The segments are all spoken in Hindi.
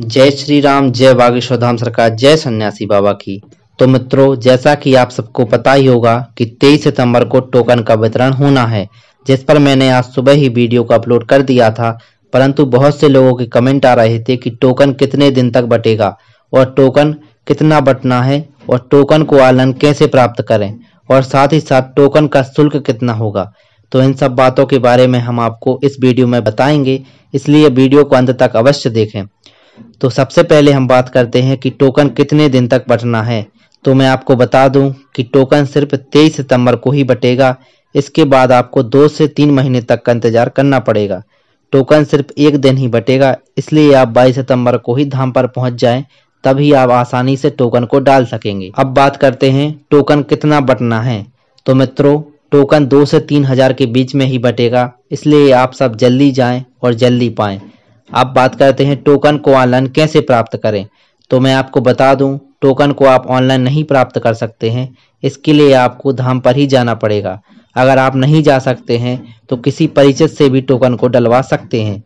जय श्री राम जय बागेश्वर धाम सरकार जय सन्यासी बाबा की तो मित्रों जैसा कि आप सबको पता ही होगा कि 23 सितंबर को टोकन का वितरण होना है जिस पर मैंने आज सुबह ही वीडियो को अपलोड कर दिया था परंतु बहुत से लोगों के कमेंट आ रहे थे कि टोकन कितने दिन तक बटेगा और टोकन कितना बटना है और टोकन को आलन कैसे प्राप्त करें और साथ ही साथ टोकन का शुल्क कितना होगा तो इन सब बातों के बारे में हम आपको इस वीडियो में बताएंगे इसलिए वीडियो को अंत तक अवश्य देखें तो सबसे पहले हम बात करते हैं कि टोकन कितने दिन तक बटना है तो मैं आपको बता दूं कि टोकन सिर्फ 23 सितंबर को ही बटेगा इसके बाद आपको दो से तीन महीने तक का इंतजार करना पड़ेगा टोकन सिर्फ एक दिन ही बटेगा इसलिए आप 22 सितंबर को ही धाम पर पहुंच जाएं तभी आप आसानी से टोकन को डाल सकेंगे अब बात करते हैं टोकन कितना बटना है तो मित्रों टोकन दो से तीन हजार के बीच में ही बटेगा इसलिए आप सब जल्दी जाएं और जल्दी पाएं आप बात करते हैं टोकन को ऑनलाइन कैसे प्राप्त करें तो मैं आपको बता दूं टोकन को आप ऑनलाइन नहीं प्राप्त कर सकते हैं इसके लिए आपको धाम पर ही जाना पड़ेगा अगर आप नहीं जा सकते हैं तो किसी परिचित से भी टोकन को डलवा सकते हैं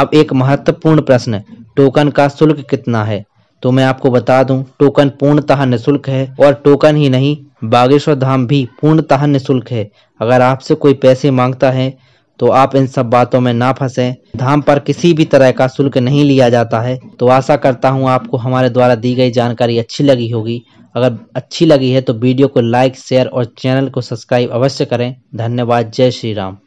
आप एक महत्वपूर्ण प्रश्न टोकन का शुल्क कितना है तो मैं आपको बता दूं टोकन पूर्णतः निःशुल्क है और टोकन ही नहीं बागेश्वर धाम भी पूर्णतः निःशुल्क है अगर आपसे कोई पैसे मांगता है तो आप इन सब बातों में ना फंसें धाम पर किसी भी तरह का शुल्क नहीं लिया जाता है तो आशा करता हूँ आपको हमारे द्वारा दी गई जानकारी अच्छी लगी होगी अगर अच्छी लगी है तो वीडियो को लाइक शेयर और चैनल को सब्सक्राइब अवश्य करें धन्यवाद जय श्री राम